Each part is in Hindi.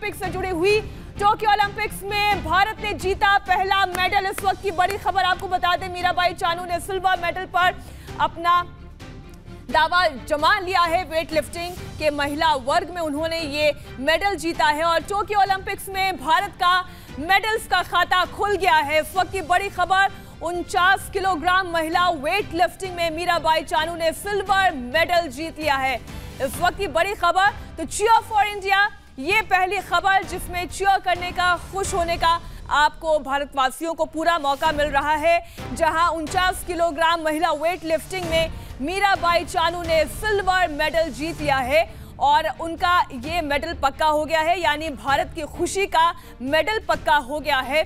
ओलंपिक से जुड़ी हुई टोक्यो ओलंपिक्स में भारत ने जीता पहला मेडल इस वक्त की बड़ी खबर आपको बता दें मीराबाई चानू ने सिल्वर मेडल पर अपना दावा जमा लिया है वेट लिफ्टिंग के महिला वर्ग में उन्होंने ये मेडल जीता है और टोक्यो ओलंपिक्स में भारत का मेडल्स का खाता खुल गया है इस वक्त की बड़ी खबर उनचास किलोग्राम महिला वेट लिफ्टिंग में मीराबाई चानू ने सिल्वर मेडल जीत लिया है इस वक्त की बड़ी खबर तो चीयर फॉर इंडिया ये पहली खबर जिसमें चीयर करने का खुश होने का आपको भारतवासियों को पूरा मौका मिल रहा है जहां उनचास किलोग्राम महिला वेट लिफ्टिंग में मीराबाई चानू ने सिल्वर मेडल जीत लिया है और उनका ये मेडल पक्का हो गया है यानी भारत की खुशी का मेडल पक्का हो गया है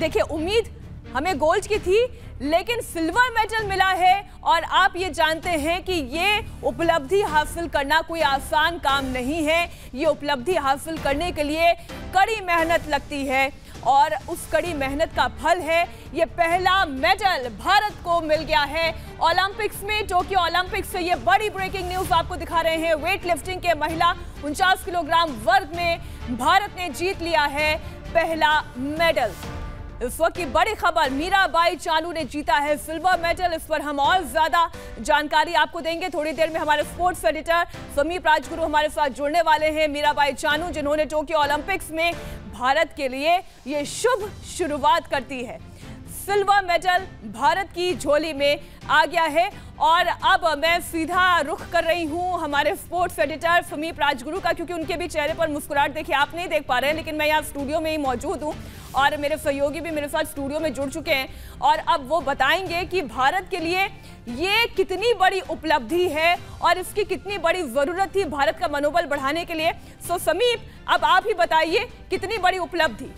देखिए उम्मीद हमें गोल्ड की थी लेकिन सिल्वर मेडल मिला है और आप ये जानते हैं कि ये उपलब्धि हासिल करना कोई आसान काम नहीं है ये उपलब्धि हासिल करने के लिए कड़ी मेहनत लगती है और उस कड़ी मेहनत का फल है ये पहला मेडल भारत को मिल गया है ओलंपिक्स में टोक्यो ओलंपिक्स से ये बड़ी ब्रेकिंग न्यूज आपको दिखा रहे हैं वेट लिफ्टिंग के महिला उनचास किलोग्राम वर्ग में भारत ने जीत लिया है पहला मेडल इस वक्त की बड़ी खबर मीराबाई चानू ने जीता है सिल्वर मेडल इस पर हम और ज्यादा जानकारी आपको देंगे थोड़ी देर में हमारे स्पोर्ट्स एडिटर समीप राजगुरु हमारे साथ जुड़ने वाले हैं मीराबाई चानू जिन्होंने टोक्यो ओलंपिक्स में भारत के लिए ये शुभ शुरुआत करती है सिल्वर मेडल भारत की झोली में आ गया है और अब मैं सीधा रुख कर रही हूं हमारे स्पोर्ट्स एडिटर समीप राजगुरु का क्योंकि उनके भी चेहरे पर मुस्कुराहट देखिए आप नहीं देख पा रहे हैं लेकिन मैं यहाँ स्टूडियो में ही मौजूद हूँ और मेरे सहयोगी भी मेरे साथ स्टूडियो में जुड़ चुके हैं और अब वो बताएंगे कि भारत के लिए ये कितनी बड़ी उपलब्धि है और इसकी कितनी बड़ी ज़रूरत थी भारत का मनोबल बढ़ाने के लिए सो समीप अब आप ही बताइए कितनी बड़ी उपलब्धि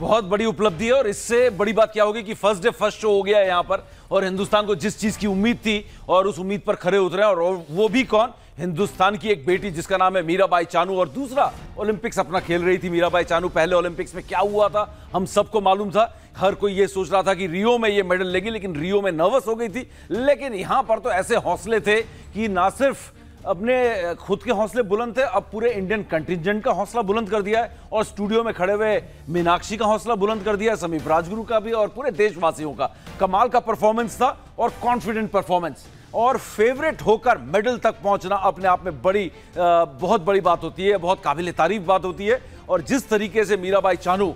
बहुत बड़ी उपलब्धि है और इससे बड़ी बात क्या होगी कि फर्स्ट डे फर्स्ट शो हो गया है यहाँ पर और हिंदुस्तान को जिस चीज़ की उम्मीद थी और उस उम्मीद पर खड़े उतरे और वो भी कौन हिंदुस्तान की एक बेटी जिसका नाम है मीराबाई चानू और दूसरा ओलंपिक्स अपना खेल रही थी मीराबाई चानू पहले ओलंपिक्स में क्या हुआ था हम सबको मालूम था हर कोई ये सोच रहा था कि रियो में ये मेडल लेगी लेकिन रियो में नर्वस हो गई थी लेकिन यहाँ पर तो ऐसे हौसले थे कि ना सिर्फ अपने खुद के हौसले बुलंद थे अब पूरे इंडियन कंटिजेंट का हौसला बुलंद कर दिया है और स्टूडियो में खड़े हुए मीनाक्षी का हौसला बुलंद कर दिया है समीप राजगुरु का भी और पूरे देशवासियों का कमाल का परफॉर्मेंस था और कॉन्फिडेंट परफॉर्मेंस और फेवरेट होकर मेडल तक पहुंचना अपने आप में बड़ी बहुत बड़ी बात होती है बहुत काबिल तारीफ बात होती है और जिस तरीके से मीराबाई चानू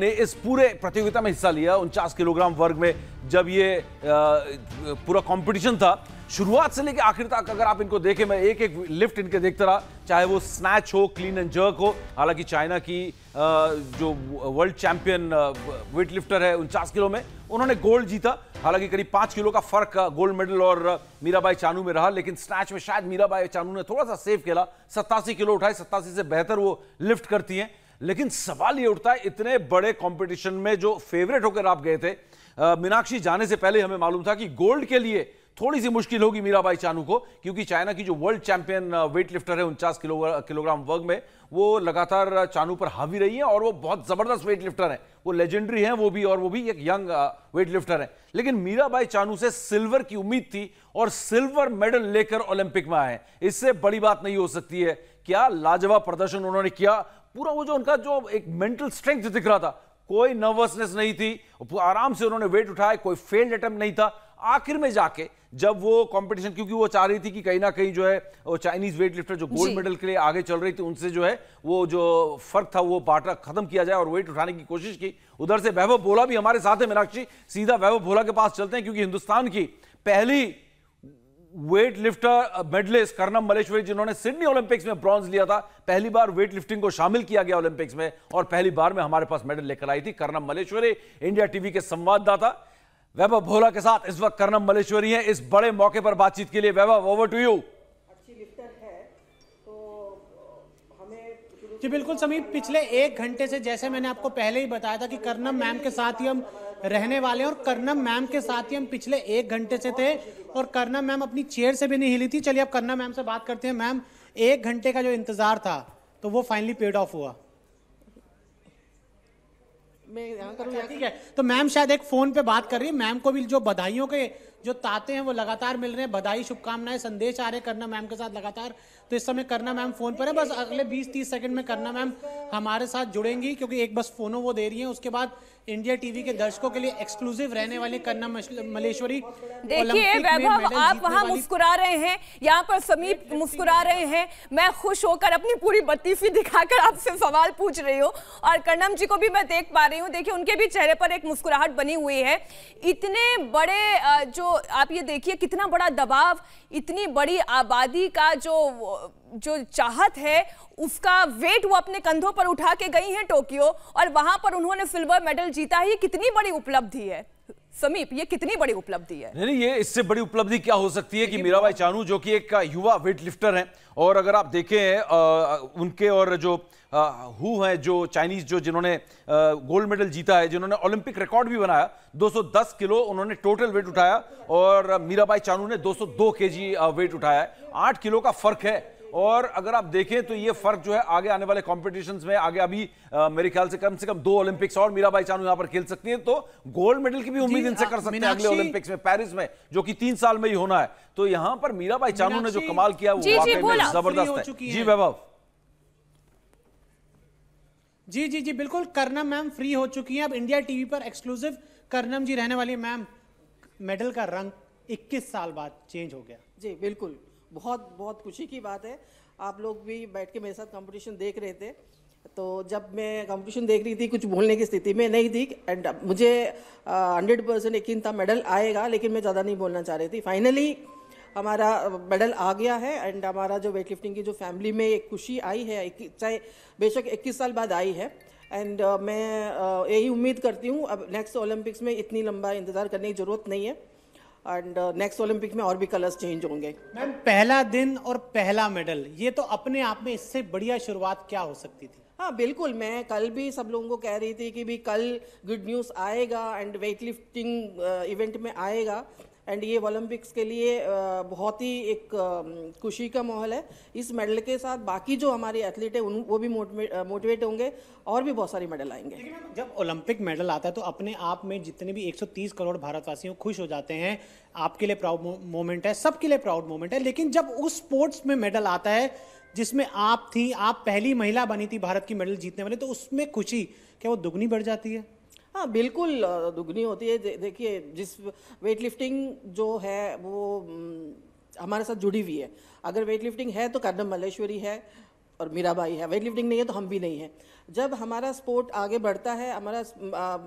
ने इस पूरे प्रतियोगिता में हिस्सा लिया उनचास किलोग्राम वर्ग में जब ये पूरा कंपटीशन था शुरुआत से लेकर आखिर तक अगर आप इनको देखें मैं एक एक लिफ्ट इनके देखता रहा चाहे वो स्नैच हो क्लीन एंड जर्क हो हालांकि चाइना की जो वर्ल्ड चैंपियन वेट लिफ्टर है उनचास किलो में उन्होंने गोल्ड जीता हालांकि करीब पाँच किलो का फर्क गोल्ड मेडल और मीराबाई चानू में रहा लेकिन स्नैच में शायद मीराबाई चानू ने थोड़ा सा सेव खेला सत्तासी किलो उठाए सत्तासी से बेहतर वो लिफ्ट करती हैं लेकिन सवाल ये उठता है इतने बड़े कॉम्पिटिशन में जो फेवरेट होकर आप गए थे मीनाक्षी जाने से पहले हमें मालूम था कि गोल्ड के लिए थोड़ी सी मुश्किल होगी मीराबाई चानू को क्योंकि चाइना की जो वर्ल्ड चैंपियन वेट लिफ्टर है उनचास किलो, uh, किलोग्राम वर्ग में वो लगातार uh, चानू पर हावी रही है और वो बहुत ज़बरदस्त वेट लिफ्टर है वो लेजेंडरी है वो भी और वो भी एक यंग वेट लिफ्टर है लेकिन मीराबाई चानू से सिल्वर की उम्मीद थी और सिल्वर मेडल लेकर ओलंपिक में आए इससे बड़ी बात नहीं हो सकती है क्या लाजवाब प्रदर्शन उन्होंने किया पूरा वो जो उनका जो एक मेंटल स्ट्रेंथ दिख रहा था कोई नर्वसनेस नहीं थी आराम से उन्होंने वेट उठाया कोई फेल्ड अटेम्प्ट नहीं था आखिर में जाके जब वो कंपटीशन क्योंकि वो चाह रही थी कि कहीं ना कहीं जो है वो चाइनीज वेट लिफ्टर जो गोल्ड मेडल के लिए आगे चल रही थी उनसे जो है वो जो फर्क था वो बाटा खत्म किया जाए और वेट उठाने की कोशिश की उधर से वैभव भोला भी हमारे साथ है मीनाक्षी सीधा वैभव भोला के पास चलते हैं क्योंकि हिंदुस्तान की पहली weightlifter medallist Karnam Malleswari जिन्होंने सिडनी ओलंपिक्स में ब्रॉन्ज लिया था पहली बार वेट लिफ्टिंग को शामिल किया गया ओलंपिक्स में और पहली बार में हमारे पास मेडल लेकर आई थी कर्णम मलेश्वरी इंडिया टीवी के संवाददाता वैभव भोला के साथ इस वक्त कर्नम मलेश्वरी है इस बड़े मौके पर बातचीत के लिए वैभव ओवर टू यू जी बिल्कुल समीप पिछले एक घंटे से जैसे मैंने आपको पहले ही बताया था कि कर्नम मैम के साथ ही हम रहने वाले हैं और कर्नम मैम के साथ ही हम पिछले एक घंटे से थे और कर्नम मैम अपनी चेयर से भी नहीं हिली थी चलिए अब कर्नम मैम से बात करते हैं मैम एक घंटे का जो इंतजार था तो वो फाइनली पेड ऑफ हुआ मैं यहाँ अच्छा, करूँ ठीक है तो मैम शायद एक फोन पे बात कर रही है मैम को भी जो बधाइयों के जो ताते हैं वो लगातार मिल रहे हैं बधाई शुभकामनाएं संदेश आ रहे करना मैम के साथ लगातार તે સમય કર્ના મમ ફોન પર હે બસ અગલે 20 30 સેકન્ડ મે કર્ના મમ હમારે સાથ જુડેંગી ક્યોકી એક બસ ફોનો વો દે રહી હે ઉસકે બાદ ઇન્ડિયા ટીવી કે દર્શકો કે લિયે એક્સક્લુઝિવ રહેને વાલી કર્ના મલેશ્વરી દેખીએ વૈભવ આપ વહા મુસ્કુરા રહે હે યહાં પર સમીપ મુસ્કુરા રહે હે મે ખુશ હોકર અપની પૂરી બત્તી ફી દિખાકર આપસે સવાલ પૂછ રહી હો ઓર કર્ણમજી કો ભી મે દેખ પા રહી હું દેખીએ ઉનકે ભી ચહેરે પર એક મુસ્કુરાહટ બની હુઈ હૈ ઇતને બડે જો આપ યે દેખીએ કિતના બડા દબાવ ઇતની બડી આबादी કા જો जो चाहत है उसका वेट वो अपने कंधों पर उठा के गई हैं टोक्यो और वहां पर उन्होंने सिल्वर मेडल जीता है ये कितनी बड़ी उपलब्धि है समीप ये कितनी बड़ी उपलब्धि है नहीं ये इससे बड़ी उपलब्धि क्या हो सकती है कि मीराबाई चानू जो कि एक युवा वेट लिफ्टर हैं और अगर आप देखें उनके और जो हु है जो चाइनीज जो जिन्होंने गोल्ड मेडल जीता है जिन्होंने ओलंपिक रिकॉर्ड भी बनाया 210 किलो उन्होंने टोटल वेट उठाया और मीराबाई चानू ने 202 केजी वेट उठाया है आठ किलो का फर्क है और अगर आप देखें तो ये फर्क जो है आगे आने वाले कॉम्पिटिशन में आगे अभी आ, मेरे ख्याल से कम से कम दो ओलंपिक्स और मीराबाई चानू यहां पर खेल सकती है तो गोल्ड मेडल की भी उम्मीद इनसे कर सकते हैं अगले ओलंपिक्स में पेरिस में जो कि तीन साल में ही होना है तो यहां पर मीराबाई चानू ने जो कमाल किया वो वाकई में जबरदस्त है जी वैभव जी जी जी बिल्कुल करनम मैम फ्री हो चुकी हैं अब इंडिया टीवी पर एक्सक्लूसिव करनम जी रहने वाली मैम मेडल का रंग 21 साल बाद चेंज हो गया जी बिल्कुल बहुत बहुत खुशी की बात है आप लोग भी बैठ के मेरे साथ कंपटीशन देख रहे थे तो जब मैं कंपटीशन देख रही थी कुछ बोलने की स्थिति में नहीं थी एंड मुझे हंड्रेड परसेंट यकीन था मेडल आएगा लेकिन मैं ज़्यादा नहीं बोलना चाह रही थी फाइनली हमारा मेडल आ गया है एंड हमारा जो वेट लिफ्टिंग की जो फैमिली में एक खुशी आई है चाहे बेशक इक्कीस साल बाद आई है एंड uh, मैं uh, यही उम्मीद करती हूँ अब नेक्स्ट ओलंपिक्स में इतनी लंबा इंतज़ार करने की ज़रूरत नहीं है एंड नेक्स्ट ओलंपिक में और भी कलर्स चेंज होंगे मैम पहला दिन और पहला मेडल ये तो अपने आप में इससे बढ़िया शुरुआत क्या हो सकती थी हाँ बिल्कुल मैं कल भी सब लोगों को कह रही थी कि भी कल गुड न्यूज़ आएगा एंड वेट लिफ्टिंग इवेंट में आएगा एंड ये ओलंपिक्स के लिए बहुत ही एक खुशी का माहौल है इस मेडल के साथ बाकी जो हमारे एथलीट है उन वो भी मोटिवेट होंगे और भी बहुत सारे मेडल आएंगे जब ओलंपिक मेडल आता है तो अपने आप में जितने भी 130 करोड़ भारतवासियों खुश हो जाते हैं आपके लिए प्राउड मोमेंट है सबके लिए प्राउड मोमेंट है लेकिन जब उस स्पोर्ट्स में मेडल आता है जिसमें आप थी आप पहली महिला बनी थी भारत की मेडल जीतने वाले तो उसमें खुशी क्या वो दुगनी बढ़ जाती है हाँ बिल्कुल दुगनी होती है देखिए जिस वेट लिफ्टिंग जो है वो हम्म, हमारे साथ जुड़ी हुई है अगर वेट लिफ्टिंग है तो कर्नम मलेश्वरी है और मीराबाई है वेट लिफ्टिंग नहीं है तो हम भी नहीं हैं जब हमारा स्पोर्ट आगे बढ़ता है हमारा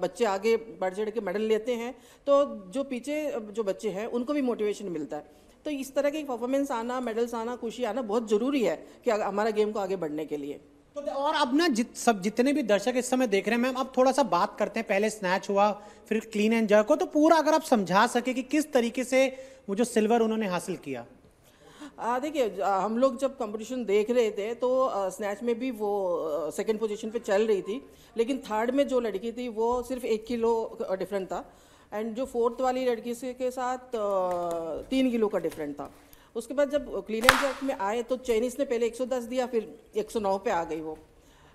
बच्चे आगे बढ़ चढ़ के मेडल लेते हैं तो जो पीछे जो बच्चे हैं उनको भी मोटिवेशन मिलता है तो इस तरह की परफॉर्मेंस आना मेडल्स आना खुशी आना बहुत ज़रूरी है कि हमारा गेम को आगे बढ़ने के लिए तो और अब ना जित सब जितने भी दर्शक इस समय देख रहे हैं मैम अब थोड़ा सा बात करते हैं पहले स्नैच हुआ फिर क्लीन एंड जर्क हो तो पूरा अगर आप समझा सके कि किस तरीके से वो जो सिल्वर उन्होंने हासिल किया देखिए हम लोग जब कंपटीशन देख रहे थे तो स्नैच में भी वो सेकंड पोजीशन पे चल रही थी लेकिन थर्ड में जो लड़की थी वो सिर्फ एक किलो डिफरेंट था एंड जो फोर्थ वाली लड़की से के साथ तीन किलो का डिफरेंट था उसके बाद जब क्लीन एंड जर्क में आए तो चाइनीस ने पहले 110 दिया फिर 109 पे आ गई वो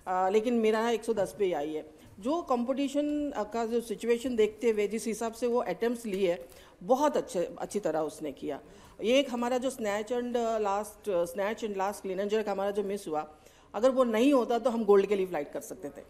आ, लेकिन मेरा यहाँ 110 पे ही आई है जो कंपटीशन का जो सिचुएशन देखते हुए जिस हिसाब से वो अटैम्प्ट लिए बहुत अच्छे अच्छी तरह उसने किया ये एक हमारा जो snatch and last snatch and last clean and jerk हमारा जो मिस हुआ अगर वो नहीं होता तो हम गोल्ड के लिए फ्लाइट कर सकते थे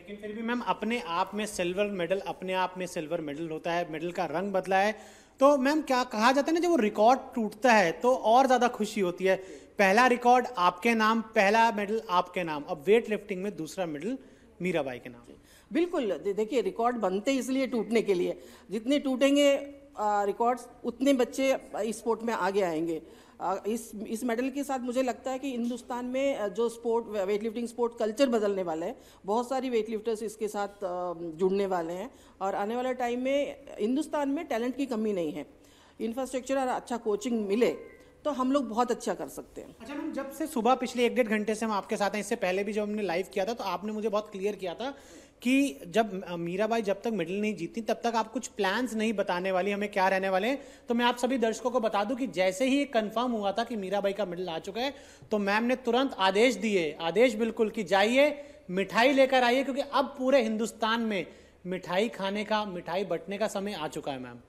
लेकिन फिर भी मैम अपने आप में सिल्वर मेडल अपने आप में सिल्वर मेडल होता है मेडल का रंग बदला है तो मैम क्या कहा जाता है ना जब वो रिकॉर्ड टूटता है तो और ज़्यादा खुशी होती है पहला रिकॉर्ड आपके नाम पहला मेडल आपके नाम अब वेट लिफ्टिंग में दूसरा मेडल मीराबाई के नाम बिल्कुल देखिए रिकॉर्ड बनते इसलिए टूटने के लिए जितने टूटेंगे रिकॉर्ड्स उतने बच्चे स्पोर्ट में आगे आएंगे इस इस मेडल के साथ मुझे लगता है कि हिंदुस्तान में जो sport weightlifting sport culture बदलने वाला है बहुत सारी वेट लिफ्टर्स इसके साथ जुड़ने वाले हैं और आने वाले टाइम में हिंदुस्तान में टैलेंट की कमी नहीं है इंफ्रास्ट्रक्चर और अच्छा कोचिंग मिले तो हम लोग बहुत अच्छा कर सकते हैं अच्छा मैम जब से सुबह पिछले एक डेढ़ घंटे से हम आपके साथ हैं इससे पहले भी जब हमने लाइव किया था तो आपने मुझे बहुत क्लियर किया था कि जब मीराबाई जब तक मेडल नहीं जीती तब तक आप कुछ प्लान्स नहीं बताने वाली हमें क्या रहने वाले हैं तो मैं आप सभी दर्शकों को बता दूं कि जैसे ही कंफर्म हुआ था कि मीराबाई का मेडल आ चुका है तो मैम ने तुरंत आदेश दिए आदेश बिल्कुल कि जाइए मिठाई लेकर आइए क्योंकि अब पूरे हिंदुस्तान में मिठाई खाने का मिठाई बटने का समय आ चुका है मैम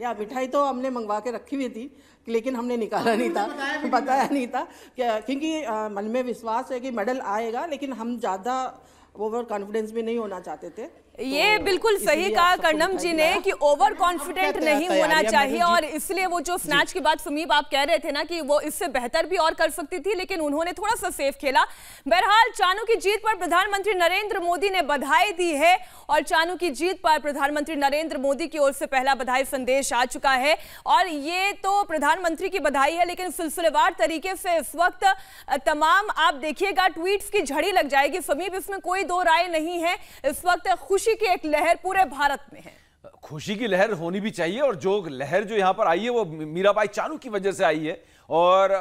या मिठाई तो हमने मंगवा के रखी हुई थी लेकिन हमने निकाला नहीं था बताया, बताया नहीं था क्योंकि मन में विश्वास है कि मेडल आएगा लेकिन हम ज़्यादा ओवर कॉन्फिडेंस भी नहीं होना चाहते थे तो ये तो बिल्कुल सही कहा कर्णम जी ने कि ओवर कॉन्फिडेंट नहीं होना चाहिए और इसलिए वो जो स्नैच की बात समीप आप कह रहे थे ना कि वो इससे बेहतर भी और कर सकती थी लेकिन उन्होंने थोड़ा सा सेफ खेला बहरहाल चानू की जीत पर प्रधानमंत्री नरेंद्र मोदी ने बधाई दी है और चानू की जीत पर प्रधानमंत्री नरेंद्र मोदी की ओर से पहला बधाई संदेश आ चुका है और ये तो प्रधानमंत्री की बधाई है लेकिन सिलसिलेवार तरीके से इस वक्त तमाम आप देखिएगा ट्वीट की झड़ी लग जाएगी समीप इसमें कोई दो राय नहीं है इस वक्त खुश खुशी की एक लहर पूरे भारत में है खुशी की लहर होनी भी चाहिए और जो लहर जो यहाँ पर आई है वो मीराबाई चानू की वजह से आई है और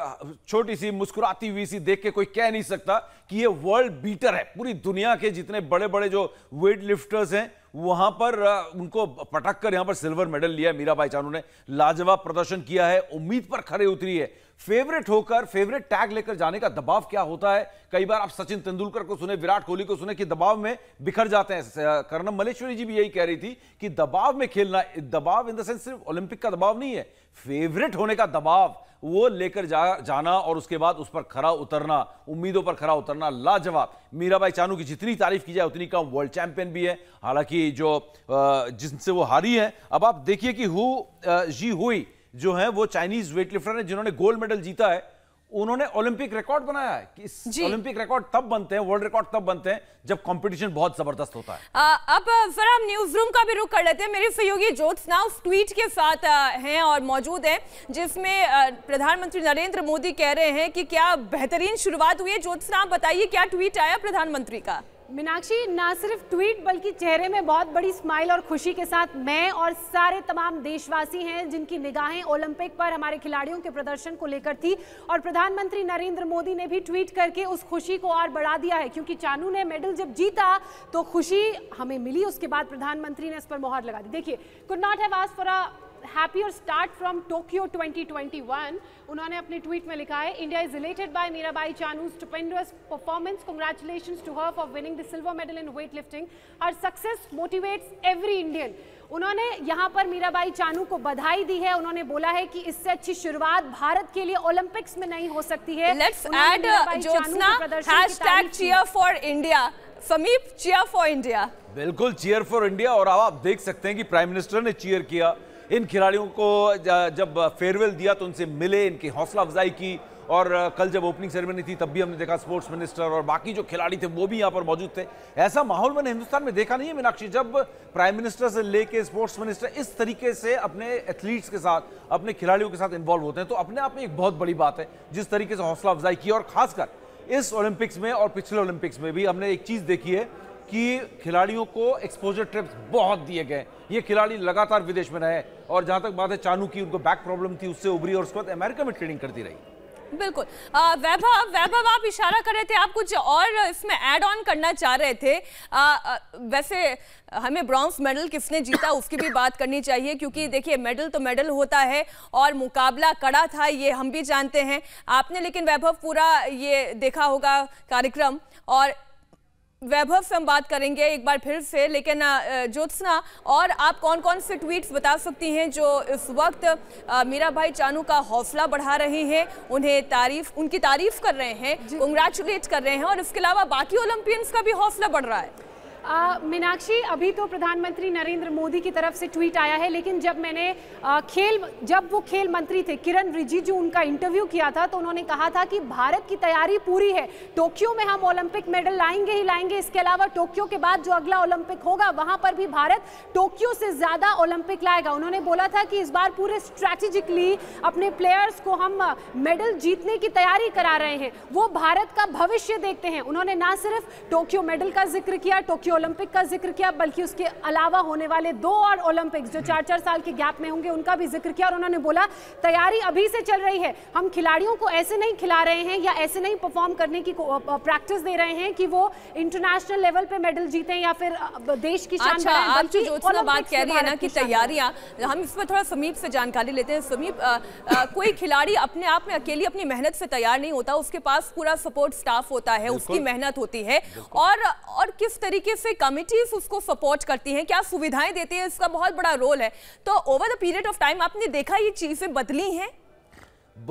छोटी सी मुस्कुराती हुई सी देख के कोई कह नहीं सकता कि ये वर्ल्ड बीटर है पूरी दुनिया के जितने बड़े बड़े जो वेट लिफ्टर्स हैं वहां पर उनको पटक कर यहां पर सिल्वर मेडल लिया मीराबाई चानू ने लाजवाब प्रदर्शन किया है उम्मीद पर खड़े उतरी है फेवरेट होकर फेवरेट टैग लेकर जाने का दबाव क्या होता है कई बार आप सचिन तेंदुलकर को सुने विराट कोहली को सुने कि दबाव में बिखर जाते हैं कर्णम मलेश्वरी जी भी यही कह रही थी कि दबाव में खेलना दबाव इन द सेंस सिर्फ ओलंपिक का दबाव नहीं है फेवरेट होने का दबाव वो लेकर जा, जाना और उसके बाद उस पर खरा उतरना उम्मीदों पर खरा उतरना लाजवाब मीराबाई चानू की जितनी तारीफ की जाए उतनी कम वर्ल्ड चैंपियन भी है हालांकि जो जिनसे वो हारी है अब आप देखिए कि हु जी हुई जो है वो चाइनीज वेट लिफ्टर है जिन्होंने गोल्ड मेडल जीता है उन्होंने ओलंपिक रिकॉर्ड बनाया है कि ओलंपिक रिकॉर्ड तब बनते हैं वर्ल्ड रिकॉर्ड तब बनते हैं जब कंपटीशन बहुत जबरदस्त होता है आ, अब फिर हम न्यूज रूम का भी रुख कर लेते हैं मेरे सहयोगी जोत्स ना उस ट्वीट के साथ हैं और मौजूद हैं जिसमें प्रधानमंत्री नरेंद्र मोदी कह रहे हैं कि क्या बेहतरीन शुरुआत हुई है जोत्स बताइए क्या ट्वीट आया प्रधानमंत्री का मीनाक्षी ना सिर्फ ट्वीट बल्कि चेहरे में बहुत बड़ी स्माइल और खुशी के साथ मैं और सारे तमाम देशवासी हैं जिनकी निगाहें ओलंपिक पर हमारे खिलाड़ियों के प्रदर्शन को लेकर थी और प्रधानमंत्री नरेंद्र मोदी ने भी ट्वीट करके उस खुशी को और बढ़ा दिया है क्योंकि चानू ने मेडल जब जीता तो खुशी हमें मिली उसके बाद प्रधानमंत्री ने इस पर मोहर लगा दी देखिए could not have happier start from Tokyo 2021 उन्होंने अपने ट्वीट में लिखा है India is elated by Mirabai Chanu stupendous performance congratulation to her for winning the silver medal in weightlifting her success motivates every Indian उन्होंने यहाँ पर मीराबाई चानू को बधाई दी है उन्होंने बोला है कि इससे अच्छी शुरुआत भारत के लिए ओलंपिक्स में नहीं हो सकती है let's add Jyotsna for India Sameep cheer for India बिल्कुल चीयर फॉर इंडिया और आप देख सकते हैं कि प्राइम मिनिस्टर ने चीयर किया इन खिलाड़ियों को जब फेयरवेल दिया तो उनसे मिले इनकी हौसला अफजाई की और कल जब ओपनिंग सेरेमनी थी तब भी हमने देखा स्पोर्ट्स मिनिस्टर और बाकी जो खिलाड़ी थे वो भी यहाँ पर मौजूद थे ऐसा माहौल मैंने हिंदुस्तान में देखा नहीं है मीनाक्षी जब प्राइम मिनिस्टर से लेके स्पोर्ट्स मिनिस्टर इस तरीके से अपने एथलीट्स के साथ अपने खिलाड़ियों के साथ इन्वॉल्व होते हैं तो अपने आप में एक बहुत बड़ी बात है जिस तरीके से हौसला अफजाई की और खासकर इस ओलंपिक्स में और पिछले ओलंपिक्स में भी हमने एक चीज़ देखी है कि खिलाड़ियों को एक्सपोजर ट्रिप्स बहुत दिए गए ये खिलाड़ी लगातार विदेश में रहे और जहां तक बात है चानू की उनको बैक प्रॉब्लम थी उससे उभरी और उसके बाद अमेरिका में ट्रेनिंग करती रही बिल्कुल वैभव वैभव आप इशारा कर रहे थे आप कुछ और इसमें ऐड ऑन करना चाह रहे थे आ, आ, वैसे हमें ब्रॉन्ज मेडल किसने जीता उसकी भी बात करनी चाहिए क्योंकि देखिए मेडल तो मेडल होता है और मुकाबला कड़ा था ये हम भी जानते हैं आपने लेकिन वैभव पूरा ये देखा होगा कार्यक्रम और वैभव से हम बात करेंगे एक बार फिर से लेकिन ज्योत्सना और आप कौन कौन से ट्वीट्स बता सकती हैं जो इस वक्त मीरा भाई चानू का हौसला बढ़ा रहे हैं उन्हें तारीफ उनकी तारीफ कर रहे हैं कंग्रेचुलेट कर रहे हैं और इसके अलावा बाकी ओलंपियंस का भी हौसला बढ़ रहा है मीनाक्षी अभी तो प्रधानमंत्री नरेंद्र मोदी की तरफ से ट्वीट आया है लेकिन जब मैंने आ, खेल जब वो खेल मंत्री थे किरण रिजिजू उनका इंटरव्यू किया था तो उन्होंने कहा था कि भारत की तैयारी पूरी है टोक्यो में हम ओलंपिक मेडल लाएंगे ही लाएंगे इसके अलावा टोक्यो के बाद जो अगला ओलंपिक होगा वहां पर भी भारत टोक्यो से ज़्यादा ओलंपिक लाएगा उन्होंने बोला था कि इस बार पूरे स्ट्रैटेजिकली अपने प्लेयर्स को हम मेडल जीतने की तैयारी करा रहे हैं वो भारत का भविष्य देखते हैं उन्होंने ना सिर्फ टोक्यो मेडल का जिक्र किया टोक्यो ओलंपिक का जिक्र किया बल्कि उसके अलावा होने वाले दो और ओलंपिक जो चार चार साल के गैप में होंगे उनका भी जिक्र किया और उन्होंने बोला तैयारी अभी से चल रही है हम खिलाड़ियों को ऐसे नहीं खिला रहे हैं या ऐसे नहीं परफॉर्म करने की प्रैक्टिस दे रहे हैं कि वो इंटरनेशनल लेवल पे मेडल जीते या फिर देश की अच्छा, बात कह रही है ना कि तैयारियां हम इसमें थोड़ा समीप से जानकारी लेते हैं समीप कोई खिलाड़ी अपने आप में अकेली अपनी मेहनत से तैयार नहीं होता उसके पास पूरा सपोर्ट स्टाफ होता है उसकी मेहनत होती है और और किस तरीके से कमिटीज उसको सपोर्ट करती हैं क्या सुविधाएं देती है इसका बहुत बड़ा रोल है तो over the period of time आपने देखा ये चीजें बदली हैं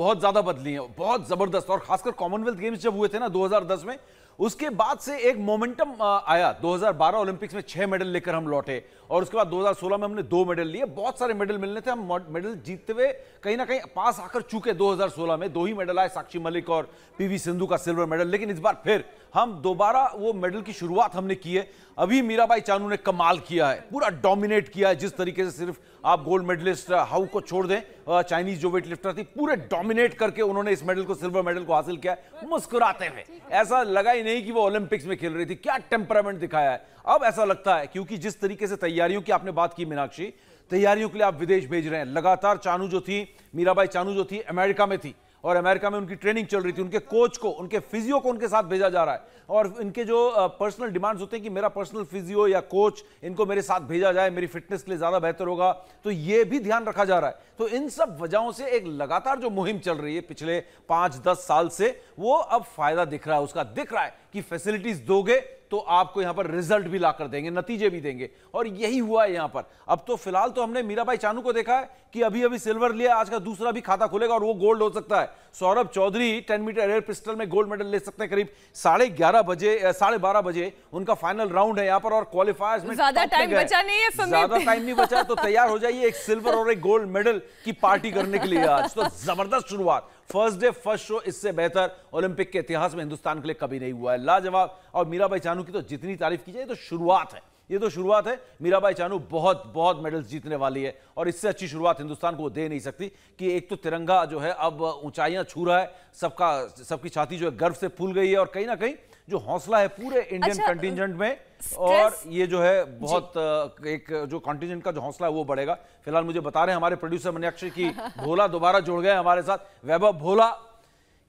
बहुत ज्यादा बदली हैं बहुत जबरदस्त और खासकर कॉमनवेल्थ गेम्स जब हुए थे ना 2010 में उसके बाद से एक मोमेंटम आया 2012 ओलंपिक्स में छह मेडल लेकर हम लौटे और उसके बाद 2016 में हमने दो मेडल लिए बहुत सारे मेडल मिलने थे हम मेडल जीतते हुए कहीं ना कहीं पास आकर चुके 2016 में दो ही मेडल आए साक्षी मलिक और पीवी सिंधु का सिल्वर मेडल लेकिन इस बार फिर हम दोबारा वो मेडल की शुरुआत हमने की है अभी मीराबाई चानू ने कमाल किया है पूरा डोमिनेट किया है जिस तरीके से सिर्फ आप गोल्ड मेडलिस्ट हाउ को छोड़ दें चाइनीज जो वेट लिफ्टर थी पूरे डोमिनेट करके उन्होंने इस मेडल को सिल्वर मेडल को हासिल किया मुस्कुराते हुए ऐसा लगा ही नहीं कि वो ओलंपिक्स में खेल रही थी क्या टेम्परामेंट दिखाया है अब ऐसा लगता है क्योंकि जिस तरीके से तैयारियों की आपने बात की मीनाक्षी तैयारियों के लिए आप विदेश भेज रहे हैं लगातार चानू जो थी मीराबाई चानू जो थी अमेरिका में थी और अमेरिका में उनकी ट्रेनिंग चल रही थी उनके कोच को उनके फिजियो को उनके साथ भेजा जा रहा है और इनके जो पर्सनल डिमांड्स होते हैं कि मेरा पर्सनल फिजियो या कोच इनको मेरे साथ भेजा जाए मेरी फिटनेस के लिए ज़्यादा बेहतर होगा तो यह भी ध्यान रखा जा रहा है तो इन सब वजहों से एक लगातार जो मुहिम चल रही है पिछले पांच दस साल से वो अब फायदा दिख रहा है उसका दिख रहा है कि फैसिलिटीज दोगे तो आपको यहां पर रिजल्ट भी लाकर देंगे नतीजे भी देंगे और यही हुआ है यहां पर अब तो फिलहाल तो हमने मीराबाई चानू को देखा है कि अभी अभी सिल्वर लिया आज का दूसरा भी खाता खुलेगा और वो गोल्ड हो सकता है Saurabh Chaudhary ten metre air pistol में गोल्ड मेडल ले सकते हैं करीब साढ़े ग्यारह बजे साढ़े बारह बजे उनका फाइनल राउंड है यहाँ पर और क्वालिफायर्स में ज्यादा टाइम बचा नहीं है ज्यादा टाइम नहीं बचा तो तैयार हो जाइए एक सिल्वर और एक गोल्ड मेडल की पार्टी करने के लिए आज तो जबरदस्त शुरुआत फर्स्ट डे फर्स्ट शो इससे बेहतर ओलंपिक के इतिहास में हिंदुस्तान के लिए कभी नहीं हुआ है लाजवाब और मीराबाई चानू की तो जितनी तारीफ की जाए तो शुरुआत है ये तो शुरुआत है मीराबाई चानू बहुत बहुत मेडल्स जीतने वाली है और इससे अच्छी शुरुआत हिंदुस्तान को दे नहीं सकती कि एक तो तिरंगा जो है अब ऊंचाइयां छू रहा है सबका सबकी छाती जो है गर्व से फूल गई है और कहीं ना कहीं जो हौसला है पूरे इंडियन अच्छा, कंटिंजेंट में और ये जो है बहुत एक जो कॉन्टिजेंट का जो हौसला है वो बढ़ेगा फिलहाल मुझे बता रहे हैं हमारे प्रोड्यूसर मनियाक्षी की भोला दोबारा जुड़ गए हमारे साथ वैभव भोला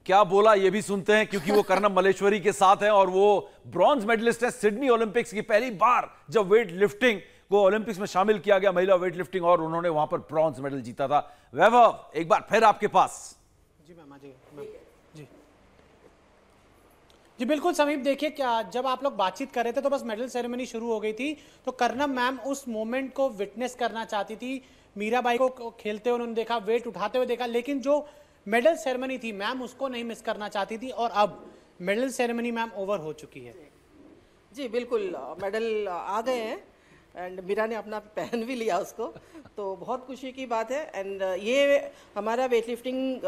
क्या बोला ये भी सुनते हैं क्योंकि वो कर्णम मलेश्वरी के साथ हैं और वो ब्रॉन्ज मेडलिस्ट हैं सिडनी ओलंपिक्स की पहली बार जब वेट लिफ्टिंग को ओलंपिक्स में शामिल किया गया महिला वेट लिफ्टिंग और उन्होंने वहां पर ब्रॉन्ज मेडल जीता था वैभव एक बार फिर आपके पास जी मैम जी मैम जी जी बिल्कुल समीप देखिए क्या जब आप लोग बातचीत कर रहे थे तो बस मेडल सेरेमनी शुरू हो गई थी तो करनम मैम उस मोमेंट को विटनेस करना चाहती थी मीराबाई को खेलते हुए उन्होंने देखा वेट उठाते हुए देखा लेकिन जो मेडल सेरेमनी थी मैम उसको नहीं मिस करना चाहती थी और अब मेडल सेरेमनी मैम ओवर हो चुकी है जी बिल्कुल मेडल आ गए हैं एंड मीरा ने अपना पहन भी लिया उसको तो बहुत खुशी की बात है एंड ये हमारा वेट लिफ्टिंग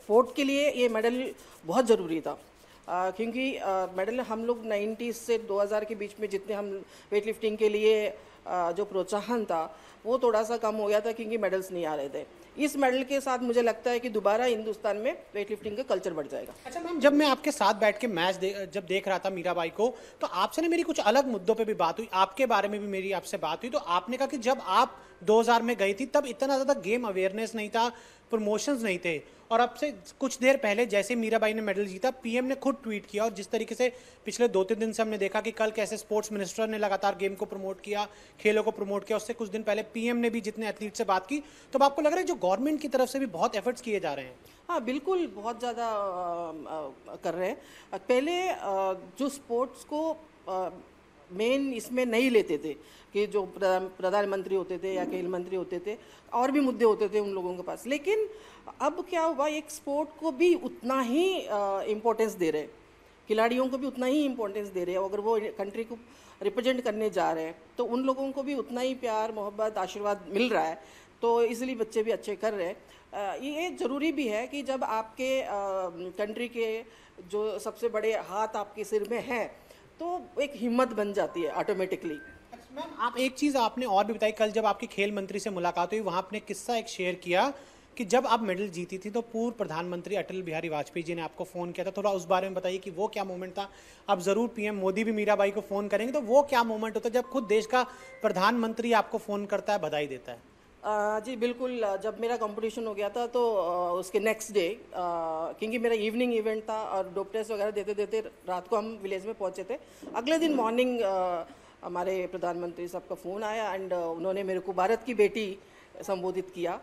स्पोर्ट के लिए ये मेडल बहुत ज़रूरी था आ, क्योंकि मेडल हम लोग 90 से 2000 के बीच में जितने हम वेट लिफ्टिंग के लिए आ, जो प्रोत्साहन था वो थोड़ा सा कम हो गया था क्योंकि मेडल्स नहीं आ रहे थे इस मेडल के साथ मुझे लगता है कि दोबारा हिंदुस्तान में वेट लिफ्टिंग का कल्चर बढ़ जाएगा अच्छा मैम जब मैं आपके साथ बैठ के मैच दे, जब देख रहा था मीराबाई को तो आपसे ना मेरी कुछ अलग मुद्दों पे भी बात हुई आपके बारे में भी मेरी आपसे बात हुई तो आपने कहा कि जब आप 2000 में गई थी तब इतना ज़्यादा गेम अवेयरनेस नहीं था प्रमोशंस नहीं थे और अब से कुछ देर पहले जैसे मीराबाई ने मेडल जीता पीएम ने खुद ट्वीट किया और जिस तरीके से पिछले दो तीन दिन से हमने देखा कि कल कैसे स्पोर्ट्स मिनिस्टर ने लगातार गेम को प्रमोट किया खेलों को प्रमोट किया उससे कुछ दिन पहले पीएम ने भी जितने एथलीट से बात की तो आपको लग रहा है जो गवर्नमेंट की तरफ से भी बहुत एफर्ट्स किए जा रहे हैं हाँ बिल्कुल बहुत ज़्यादा कर रहे हैं पहले जो स्पोर्ट्स को मेन इसमें नहीं लेते थे कि जो प्रधानमंत्री होते थे या खेल मंत्री होते थे और भी मुद्दे होते थे उन लोगों के पास लेकिन अब क्या हुआ एक स्पोर्ट को भी उतना ही इम्पोर्टेंस दे रहे हैं खिलाड़ियों को भी उतना ही इम्पोर्टेंस दे रहे हैं अगर वो कंट्री को रिप्रेजेंट करने जा रहे हैं तो उन लोगों को भी उतना ही प्यार मोहब्बत आशीर्वाद मिल रहा है तो इसलिए बच्चे भी अच्छे कर रहे हैं ये ज़रूरी भी है कि जब आपके कंट्री के जो सबसे बड़े हाथ आपके सिर में हैं तो एक हिम्मत बन जाती है ऑटोमेटिकली मैम आप एक चीज़ आपने और भी बताई कल जब आपकी खेल मंत्री से मुलाकात हुई वहाँ आपने किस्सा एक शेयर किया कि जब आप मेडल जीती थी तो पूर्व प्रधानमंत्री अटल बिहारी वाजपेयी जी ने आपको फ़ोन किया था थोड़ा उस बारे में बताइए कि वो क्या मोमेंट था आप ज़रूर पीएम मोदी भी मीराबाई को फ़ोन करेंगे तो वो क्या मोमेंट होता है जब खुद देश का प्रधानमंत्री आपको फ़ोन करता है बधाई देता है जी बिल्कुल जब मेरा कंपटीशन हो गया था तो उसके नेक्स्ट डे क्योंकि मेरा इवनिंग इवेंट था और डोप टेस्ट वगैरह देते देते रात को हम विलेज में पहुंचे थे अगले दिन मॉर्निंग हमारे प्रधानमंत्री साहब का फ़ोन आया एंड उन्होंने मेरे को भारत की बेटी संबोधित किया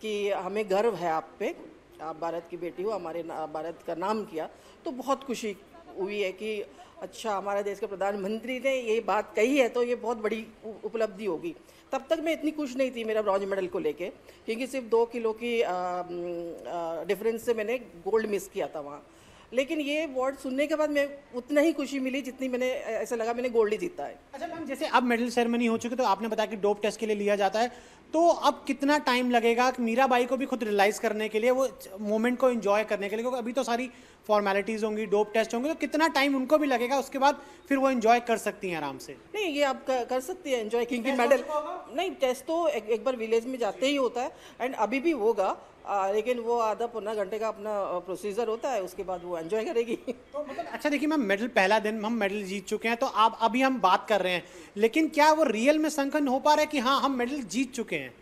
कि हमें गर्व है आप पे आप भारत की बेटी हो हमारे भारत का नाम किया तो बहुत खुशी हुई है कि अच्छा हमारे देश के प्रधानमंत्री ने ये बात कही है तो ये बहुत बड़ी उपलब्धि होगी तब तक मैं इतनी खुश नहीं थी मेरा ब्रॉन्ज मेडल को लेके क्योंकि सिर्फ दो किलो की डिफरेंस से मैंने गोल्ड मिस किया था वहाँ लेकिन ये अवार्ड सुनने के बाद मैं उतना ही खुशी मिली जितनी मैंने ऐसा लगा मैंने गोल्ड ही जीता है अच्छा मैम जैसे अब मेडल सेरेमनी हो चुकी है तो आपने बताया कि डोप टेस्ट के लिए लिया जाता है तो अब कितना टाइम लगेगा मीरा बाई को भी खुद रियलाइज़ करने के लिए वो मोमेंट को इन्जॉय करने के लिए क्योंकि अभी तो सारी फॉर्मेलिटीज़ होंगी डोप टेस्ट होंगे तो कितना टाइम उनको भी लगेगा उसके बाद फिर वो इन्जॉय कर सकती हैं आराम से नहीं ये आप कर, कर सकती हैं इन्जॉय क्योंकि मेडल नहीं टेस्ट तो एक, एक बार विलेज में जाते ही होता है एंड अभी भी होगा आ, लेकिन वो आधा पौना घंटे का अपना प्रोसीजर होता है उसके बाद वो एंजॉय करेगी तो मतलब अच्छा देखिए मैम मेडल पहला दिन हम मेडल जीत चुके हैं तो आप अभी हम बात कर रहे हैं लेकिन क्या वो रियल में संकन हो पा रहा है कि हाँ हम मेडल जीत चुके हैं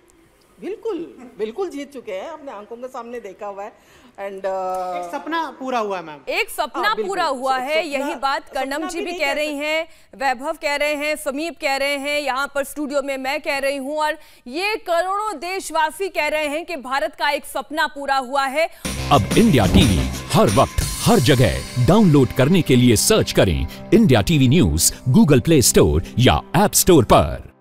बिल्कुल बिल्कुल जीत चुके हैं अपने आंखों के सामने देखा हुआ है एंड uh, सपना पूरा हुआ मैम एक सपना आ, हाँ, पूरा हुआ है यही बात कर्णम जी भी, भी कह रही हैं वैभव कह रहे हैं समीप कह रहे हैं यहाँ पर स्टूडियो में मैं कह रही हूँ और ये करोड़ों देशवासी कह रहे हैं कि भारत का एक सपना पूरा हुआ है अब इंडिया टीवी हर वक्त हर जगह डाउनलोड करने के लिए सर्च करें India TV news Google Play Store या एप स्टोर पर